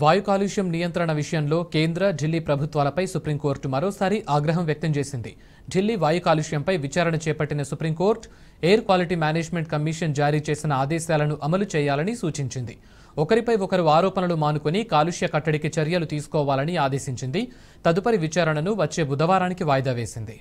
వాయు కాలుష్యం నియంత్రణ విషయంలో కేంద్ర ఢిల్లీ ప్రభుత్వాలపై సుప్రీంకోర్టు మరోసారి ఆగ్రహం వ్యక్తం చేసింది ఢిల్లీ వాయు కాలుష్యంపై విచారణ చేపట్టిన supreme court air quality management commission జారీ చేసిన ఆదేశాలను అమలు చేయాలని సూచించింది ఒకరిపై ఒకరు ఆరోపణలు మానుకుని కాలుష్య కట్టడికి చర్యలు తీసుకోవాలని ఆదేశించింది తదుపరి విచారణను వచ్చే బుధవారానికి వాయిదా వేసింది